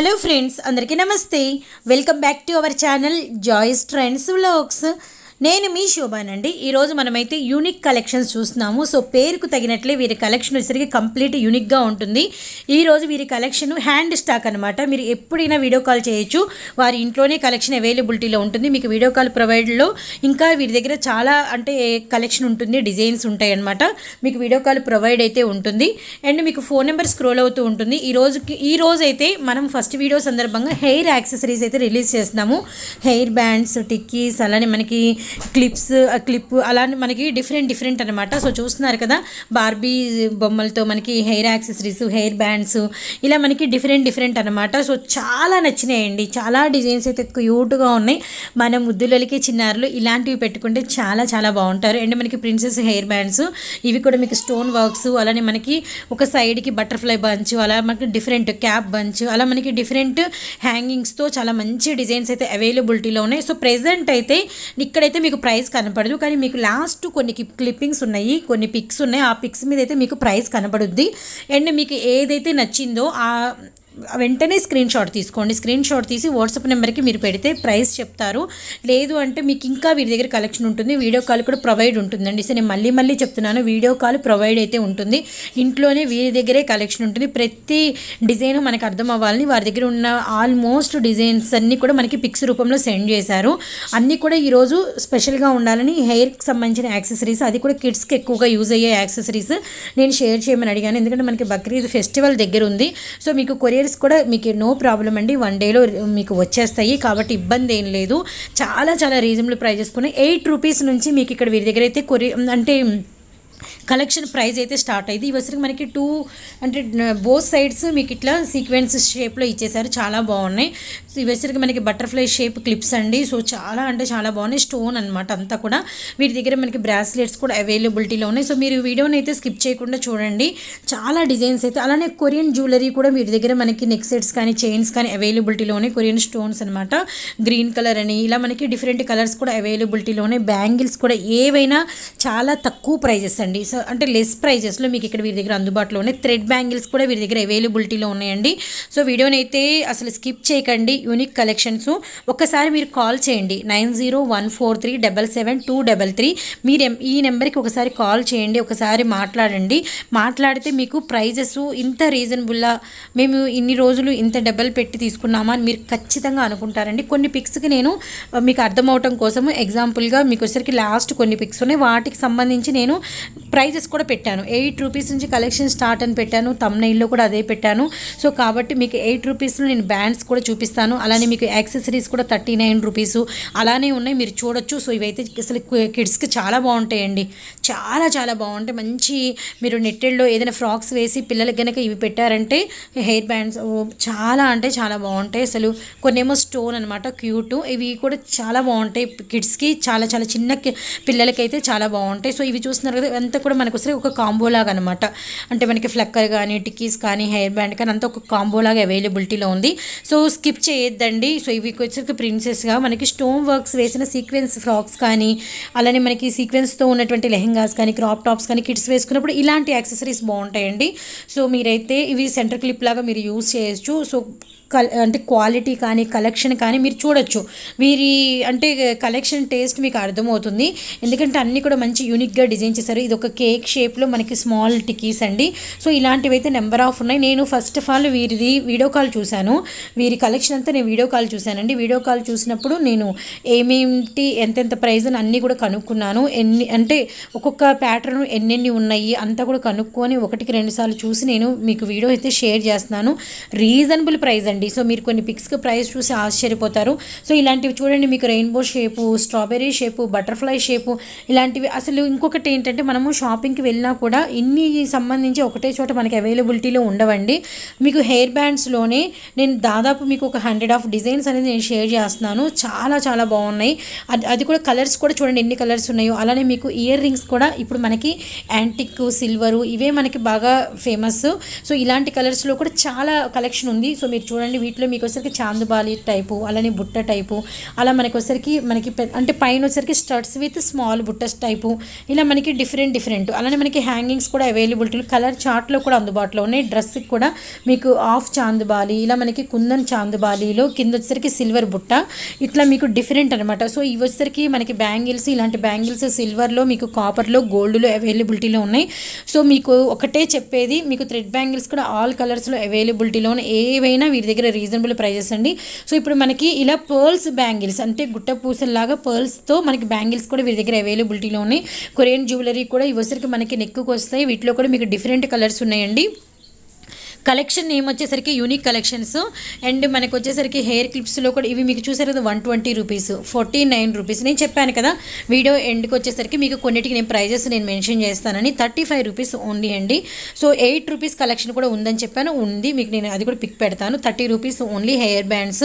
hello friends అందరికీ నమస్తే welcome back to our channel Joys trends vlogs నేను మీ శోభానండి ఈరోజు మనమైతే యూనిక్ కలెక్షన్స్ చూస్తున్నాము సో పేరుకు తగినట్లే వీరి కలెక్షన్ వచ్చేసరికి కంప్లీట్ యూనిక్గా ఉంటుంది ఈరోజు వీరి కలెక్షన్ హ్యాండ్ స్టాక్ అనమాట మీరు ఎప్పుడైనా వీడియో కాల్ చేయొచ్చు వారి ఇంట్లోనే కలెక్షన్ అవైలబిలిటీలో ఉంటుంది మీకు వీడియో కాల్ ప్రొవైడ్లో ఇంకా వీరి దగ్గర చాలా అంటే కలెక్షన్ ఉంటుంది డిజైన్స్ ఉంటాయి అనమాట మీకు వీడియో కాల్ ప్రొవైడ్ అయితే ఉంటుంది అండ్ మీకు ఫోన్ నెంబర్ స్క్రోల్ అవుతూ ఉంటుంది ఈ రోజుకి ఈ రోజు అయితే మనం ఫస్ట్ వీడియో సందర్భంగా హెయిర్ యాక్సెసరీస్ అయితే రిలీజ్ చేస్తున్నాము హెయిర్ బ్యాండ్స్ టిక్కీస్ అలానే మనకి క్లిప్స్ క్లిప్ అలానే మనకి డిఫరెంట్ డిఫరెంట్ అనమాట సో చూస్తున్నారు కదా బార్బీ బొమ్మలతో మనకి హెయిర్ యాక్సెసరీస్ హెయిర్ బ్యాండ్స్ ఇలా మనకి డిఫరెంట్ డిఫరెంట్ అనమాట సో చాలా నచ్చినాయండి చాలా డిజైన్స్ అయితే క్యూట్గా ఉన్నాయి మన ముద్దులకి చిన్నారులు ఇలాంటివి పెట్టుకుంటే చాలా చాలా బాగుంటారు అండ్ మనకి ప్రిన్సెస్ హెయిర్ బ్యాండ్స్ ఇవి కూడా మీకు స్టోన్ వర్క్స్ అలానే మనకి ఒక సైడ్కి బటర్ఫ్లై బంచ్ అలా మనకి డిఫరెంట్ క్యాప్ బంచ్ అలా మనకి డిఫరెంట్ హ్యాంగింగ్స్తో చాలా మంచి డిజైన్స్ అయితే అవైలబిలిటీలో ఉన్నాయి సో ప్రెజెంట్ అయితే ఇక్కడైతే మీకు ప్రైస్ కనపడదు కానీ మీకు లాస్ట్ కొన్ని క్లిప్పింగ్స్ ఉన్నాయి కొన్ని పిక్స్ ఉన్నాయి ఆ పిక్స్ మీద అయితే మీకు ప్రైస్ కనపడుద్ది అండ్ మీకు ఏదైతే నచ్చిందో ఆ వెంటనే స్క్రీన్ షాట్ తీసుకోండి స్క్రీన్ షాట్ తీసి వాట్సాప్ నెంబర్కి మీరు పెడితే ప్రైస్ చెప్తారు లేదు అంటే మీకు ఇంకా వీరి దగ్గర కలెక్షన్ ఉంటుంది వీడియో కాల్ కూడా ప్రొవైడ్ ఉంటుందండి సో నేను మళ్ళీ మళ్ళీ చెప్తున్నాను వీడియో కాల్ ప్రొవైడ్ అయితే ఉంటుంది ఇంట్లోనే వీరి దగ్గరే కలెక్షన్ ఉంటుంది ప్రతి డిజైన్ మనకు అర్థం అవ్వాలని వారి దగ్గర ఉన్న ఆల్మోస్ట్ డిజైన్స్ అన్నీ కూడా మనకి పిక్స్ రూపంలో సెండ్ చేశారు అన్నీ కూడా ఈరోజు స్పెషల్గా ఉండాలని హెయిర్కి సంబంధించిన యాక్సెసరీస్ అది కూడా కిడ్స్కి ఎక్కువగా యూజ్ అయ్యే యాక్సెసరీస్ నేను షేర్ చేయమని అడిగాను ఎందుకంటే మనకి బక్రీద్ ఫెస్టివల్ దగ్గర ఉంది సో మీకు కొరియర్ రిపేర్స్ కూడా మీకు నో ప్రాబ్లం అండి వన్ డేలో మీకు వచ్చేస్తాయి కాబట్టి ఇబ్బంది ఏం లేదు చాలా చాలా రీజనబుల్ ప్రైజెస్ కొన్ని ఎయిట్ రూపీస్ నుంచి మీకు ఇక్కడ వీరి దగ్గర అయితే కొరి అంటే కలెక్షన్ ప్రైస్ అయితే స్టార్ట్ అయింది ఇవసరికి మనకి టూ అంటే బోత్ సైడ్స్ మీకు ఇట్లా సీక్వెన్స్ షేప్లో ఇచ్చేసారు చాలా బాగున్నాయి సో ఇవేసరికి మనకి బటర్ఫ్లై షేప్ క్లిప్స్ అండి సో చాలా అంటే చాలా బాగున్నాయి స్టోన్ అనమాట అంతా కూడా వీటి దగ్గర మనకి బ్రాస్లెట్స్ కూడా అవైలబిలిటీలో ఉన్నాయి సో మీరు వీడియోని అయితే స్కిప్ చేయకుండా చూడండి చాలా డిజైన్స్ అయితే అలానే కొరియన్ జ్యువెలరీ కూడా వీటి దగ్గర మనకి నెక్ సెట్స్ కానీ చైన్స్ కానీ అవైలబిలిటీలో ఉన్నాయి కొరియన్ స్టోన్స్ అనమాట గ్రీన్ కలర్ అని ఇలా మనకి డిఫరెంట్ కలర్స్ కూడా అవైలబిలిటీలో ఉన్నాయి బ్యాంగిల్స్ కూడా ఏవైనా చాలా తక్కువ ప్రైజెస్ అండి సో అంటే లెస్ ప్రైజెస్లో మీకు ఇక్కడ వీరి దగ్గర అందుబాటులో ఉన్నాయి థ్రెడ్ బ్యాంగిల్స్ కూడా వీరి దగ్గర అవైలబిలిటీలో ఉన్నాయండి సో వీడియోని అయితే అసలు స్కిప్ చేయకండి యూనిక్ కలెక్షన్స్ ఒకసారి మీరు కాల్ చేయండి nine zero one four three double seven two double three మీరు ఈ నెంబర్కి ఒకసారి కాల్ చేయండి ఒకసారి మాట్లాడండి మాట్లాడితే మీకు ప్రైజెస్ ఇంత రీజనబుల్లా మేము ఇన్ని రోజులు ఇంత డబ్బల్ పెట్టి తీసుకున్నామా అని మీరు ఖచ్చితంగా అనుకుంటారండి కొన్ని పిక్స్కి నేను మీకు అర్థమవటం కోసము ఎగ్జాంపుల్గా మీకు ఒకసారికి లాస్ట్ కొన్ని పిక్స్ ఉన్నాయి వాటికి సంబంధించి నేను ప్రైజెస్ కూడా పెట్టాను ఎయిట్ రూపీస్ నుంచి కలెక్షన్ స్టార్ట్ అని పెట్టాను తమ్నైల్లో కూడా అదే పెట్టాను సో కాబట్టి మీకు ఎయిట్ రూపీస్లో నేను బ్యాండ్స్ కూడా చూపిస్తాను అలానే మీకు యాక్సెసరీస్ కూడా థర్టీ నైన్ రూపీస్ అలానే ఉన్నాయి మీరు చూడొచ్చు సో ఇవైతే అసలు కిడ్స్కి చాలా బాగుంటాయండి చాలా చాలా బాగుంటాయి మంచి మీరు నెట్టెడ్లో ఏదైనా ఫ్రాక్స్ వేసి పిల్లలకి కనుక ఇవి పెట్టారంటే హెయిర్ బ్యాండ్స్ చాలా అంటే చాలా బాగుంటాయి అసలు కొన్నేమో స్టోన్ అనమాట క్యూట్ ఇవి కూడా చాలా బాగుంటాయి కిడ్స్కి చాలా చాలా చిన్న పిల్లలకైతే చాలా బాగుంటాయి సో ఇవి చూస్తున్నారు కదా ఎంత కూడా మనకు వస్తే ఒక కాంబోలాగా అనమాట అంటే మనకి ఫ్లక్కర్ కానీ టిక్కీస్ కానీ హెయిర్ బ్యాండ్ కానీ అంతా ఒక కాంబోలాగా అవైలబిలిటీలో ఉంది సో స్కిప్ చేయొద్దండి సో ఇవి వచ్చేసరికి ప్రిన్సెస్గా మనకి స్టోన్ వర్క్స్ వేసిన సీక్వెన్స్ ఫ్రాక్స్ కానీ అలానే మనకి సీక్వెన్స్తో ఉన్నటువంటి లెహెంగాస్ కానీ క్రాప్ టాప్స్ కానీ కిడ్స్ వేసుకున్నప్పుడు ఇలాంటి యాక్సెసరీస్ బాగుంటాయండి సో మీరైతే ఇవి సెంటర్ క్లిప్ లాగా మీరు యూస్ చేయొచ్చు సో అంటే క్వాలిటీ కానీ కలెక్షన్ కానీ మీరు చూడొచ్చు వీరి అంటే కలెక్షన్ టేస్ట్ మీకు అర్థమవుతుంది ఎందుకంటే అన్నీ కూడా మంచి యూనిక్గా డిజైన్ చేశారు ఇది ఒక కేక్ షేప్లో మనకి స్మాల్ టిక్కీస్ అండి సో ఇలాంటివి అయితే నెంబర్ ఆఫ్ ఉన్నాయి నేను ఫస్ట్ ఆఫ్ ఆల్ వీరిది వీడియో కాల్ చూశాను వీరి కలెక్షన్ అంతా నేను వీడియో కాల్ చూశానండి వీడియో కాల్ చూసినప్పుడు నేను ఏమేమిటి ఎంతెంత ప్రైజ్ అని అన్నీ కూడా కనుక్కున్నాను ఎన్ని అంటే ఒక్కొక్క ప్యాటర్న్ ఎన్నెన్ని ఉన్నాయి అంతా కూడా కనుక్కొని ఒకటికి రెండు సార్లు చూసి నేను మీకు వీడియో అయితే షేర్ చేస్తున్నాను రీజనబుల్ ప్రైస్ అండి అండి సో మీరు కొన్ని పిక్స్కి ప్రైస్ చూసి ఆశ్చర్యపోతారు సో ఇలాంటివి చూడండి మీకు rainbow shape strawberry shape butterfly shape ఇలాంటివి అసలు ఇంకొకటి ఏంటంటే మనము షాపింగ్కి వెళ్ళినా కూడా ఇన్ని సంబంధించి ఒకటే చోట మనకి అవైలబిలిటీలో ఉండవండి మీకు హెయిర్ బ్యాండ్స్లోనే నేను దాదాపు మీకు ఒక హండ్రెడ్ ఆఫ్ డిజైన్స్ అనేది నేను షేర్ చేస్తున్నాను చాలా చాలా బాగున్నాయి అది కూడా కలర్స్ కూడా చూడండి ఎన్ని కలర్స్ ఉన్నాయో అలానే మీకు ఇయర్ రింగ్స్ కూడా ఇప్పుడు మనకి యాంటిక్ సిల్వరు ఇవే మనకి బాగా ఫేమస్ సో ఇలాంటి కలర్స్లో కూడా చాలా కలెక్షన్ ఉంది సో మీరు చూడండి చూడండి వీటిలో మీకు వచ్చరికి చాందుబాలి టైపు అలానే బుట్ట టైపు అలా మనకు వచ్చరికి మనకి అంటే పైన వచ్చరికి starts with small buttons type ఇలా మనకి డిఫరెంట్ డిఫరెంట్ అలానే మనకి హ్యాంగింగ్స్ కూడా అవైలబిలిటీ కలర్ చార్ట్లో కూడా అందుబాటులో ఉన్నాయి డ్రెస్కి కూడా మీకు ఆఫ్ చాందుబాలి ఇలా మనకి కుందన్ చాందుబాలిలో కింద వచ్చేసరికి సిల్వర్ బుట్ట ఇట్లా మీకు డిఫరెంట్ అనమాట సో ఇవి వచ్చరికి మనకి బ్యాంగిల్స్ ఇలాంటి బ్యాంగిల్స్ సిల్వర్లో మీకు కాపర్లో గోల్డ్లో అవైలబిలిటీలో ఉన్నాయి సో మీకు ఒకటే చెప్పేది మీకు థ్రెడ్ బ్యాంగిల్స్ కూడా ఆల్ కలర్స్లో అవైలబిలిటీలో ఏవైనా వీరి దగ్గర దగ్గర రీజనబుల్ ప్రైజెస్ అండి సో ఇప్పుడు మనకి ఇలా పర్ల్స్ బ్యాంగిల్స్ అంటే గుట్ట పూసల్లాగా పర్ల్స్తో మనకి బ్యాంగిల్స్ కూడా వీరి దగ్గర అవైలబిలిటీలో ఉన్నాయి కొరియన్ జ్యువెలరీ కూడా ఇవసరికి మనకి నెక్కు వస్తాయి వీటిలో కూడా మీకు డిఫరెంట్ కలర్స్ ఉన్నాయండి కలెక్షన్ నేమ్ వచ్చేసరికి యూనిక్ కలెక్షన్స్ అండ్ మనకు వచ్చేసరికి హెయిర్ క్లిప్స్లో కూడా ఇవి మీకు చూసారు కదా one twenty rupees forty nine rupees నేను చెప్పాను కదా వీడియో ఎండ్కి వచ్చేసరికి మీకు కొన్నిటికి నేను ప్రైజెస్ నేను మెన్షన్ చేస్తానని థర్టీ ఫైవ్ రూపీస్ ఓన్లీ అండి సో ఎయిట్ రూపీస్ కలెక్షన్ కూడా ఉందని చెప్పాను ఉంది మీకు నేను అది కూడా పిక్ పెడతాను thirty rupees only hair bands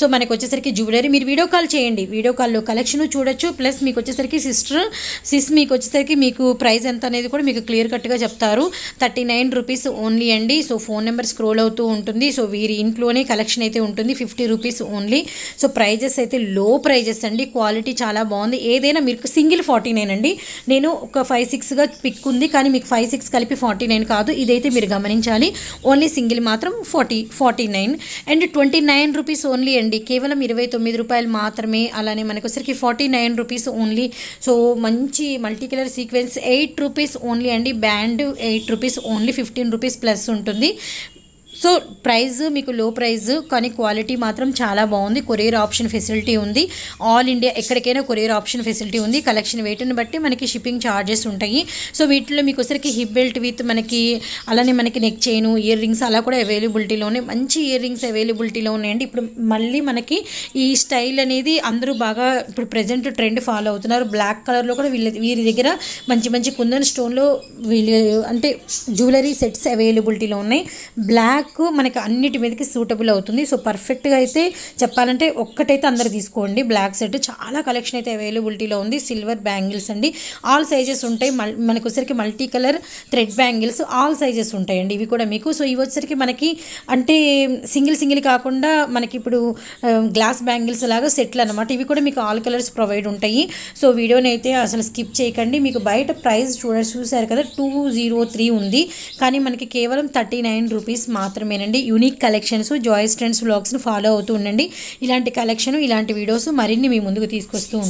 so మనకు వచ్చేసరికి జ్యువెలరీ మీరు వీడియో కాల్ చేయండి వీడియో కాల్లో కలెక్షన్ చూడొచ్చు ప్లస్ మీకు వచ్చేసరికి సిస్టర్ సిస్ మీకు వచ్చేసరికి మీకు ప్రైస్ ఎంత అనేది కూడా మీకు క్లియర్ కట్గా చెప్తారు థర్టీ నైన్ రూపీస్ ఓన్లీ అండి so phone phone number scroll అవుతూ ఉంటుంది సో వీరి ఇంట్లోనే కలెక్షన్ అయితే ఉంటుంది fifty rupees only so prices అయితే లో ప్రైజెస్ అండి క్వాలిటీ చాలా బాగుంది ఏదైనా మీకు సింగిల్ ఫార్టీ నైన్ అండి నేను ఒక ఫైవ్ సిక్స్గా పిక్ ఉంది కానీ మీకు ఫైవ్ సిక్స్ కలిపి ఫార్టీ నైన్ కాదు ఇదైతే మీరు గమనించాలి ఓన్లీ సింగిల్ మాత్రం forty forty nine and twenty nine rupees only అండి కేవలం ఇరవై తొమ్మిది రూపాయలు మాత్రమే అలానే మనకొసరికి forty nine rupees only so మంచి multi colour sequence eight rupees only అండి band eight rupees only fifteen rupees plus ఉంటుంది సో ప్రైస్ మీకు లో ప్రైస్ కానీ క్వాలిటీ మాత్రం చాలా బాగుంది కొరియర్ ఆప్షన్ ఫెసిలిటీ ఉంది ఆల్ ఇండియా ఎక్కడికైనా కొరియర్ ఆప్షన్ ఫెసిలిటీ ఉంది కలెక్షన్ వెయిట్ని బట్టి మనకి షిప్పింగ్ ఛార్జెస్ ఉంటాయి సో వీటిలో మీకు ఒకసారికి హిప్ బెల్ట్ విత్ మనకి అలానే మనకి నెక్ చైన్ ఇయర్ రింగ్స్ అలా కూడా అవైలబిలిటీలో ఉన్నాయి మంచి ఇయర్ రింగ్స్ అవైలబిలిటీలో ఉన్నాయండి ఇప్పుడు మళ్ళీ మనకి ఈ స్టైల్ అనేది అందరూ బాగా ఇప్పుడు ప్రజెంట్ ట్రెండ్ ఫాలో అవుతున్నారు బ్లాక్ కలర్లో కూడా వీళ్ళ వీరి దగ్గర మంచి మంచి కుందన్ స్టోన్లో వీళ్ళు అంటే జ్యువెలరీ సెట్స్ అవైలబిలిటీలో ఉన్నాయి బ్లాక్ లుక్ మనకి అన్నిటి మీదకి సూటబుల్ అవుతుంది సో పర్ఫెక్ట్గా అయితే చెప్పాలంటే ఒక్కటైతే అందరు తీసుకోండి బ్లాక్ సెట్ చాలా కలెక్షన్ అయితే అవైలబిలిటీలో ఉంది సిల్వర్ బ్యాంగిల్స్ అండి ఆల్ సైజెస్ ఉంటాయి మనకు వచ్చరికి multi colour thread bangles all sizes ఉంటాయండి ఇవి కూడా మీకు సో ఇవి వచ్చరికి మనకి అంటే సింగిల్ సింగిల్ కాకుండా మనకి ఇప్పుడు గ్లాస్ um, బ్యాంగిల్స్ లాగా సెట్లు అనమాట ఇవి కూడా మీకు ఆల్ కలర్స్ ప్రొవైడ్ ఉంటాయి సో వీడియోని అయితే అసలు స్కిప్ చేయకండి మీకు బయట ప్రైస్ చూడ చూసారు కదా టూ జీరో త్రీ ఉంది కానీ మనకి కేవలం థర్టీ నైన్ రూపీస్ మాత్రం మాత్రమేనండి యూనిక్ కలెక్షన్స్ జాయిస్ ట్రెండ్స్ వ్లాగ్స్ను ఫాలో అవుతూ ఉండండి ఇలాంటి కలెక్షన్ ఇలాంటి వీడియోస్ మరిన్ని మీ ముందుకు తీసుకొస్తూ